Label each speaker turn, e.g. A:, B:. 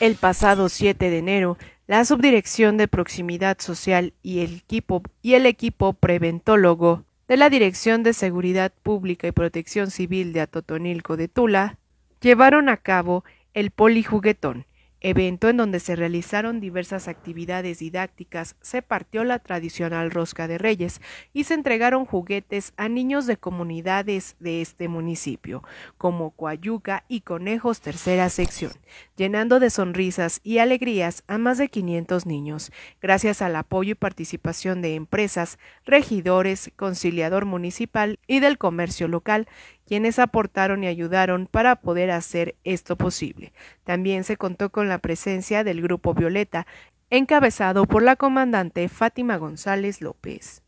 A: El pasado 7 de enero, la Subdirección de Proximidad Social y el equipo, y el equipo preventólogo de la Dirección de Seguridad Pública y Protección Civil de Atotonilco de Tula llevaron a cabo el polijuguetón, evento en donde se realizaron diversas actividades didácticas, se partió la tradicional rosca de reyes y se entregaron juguetes a niños de comunidades de este municipio, como Coayuca y Conejos Tercera Sección, llenando de sonrisas y alegrías a más de 500 niños, gracias al apoyo y participación de empresas, regidores, conciliador municipal y del comercio local, quienes aportaron y ayudaron para poder hacer esto posible. También se contó con la presencia del Grupo Violeta, encabezado por la comandante Fátima González López.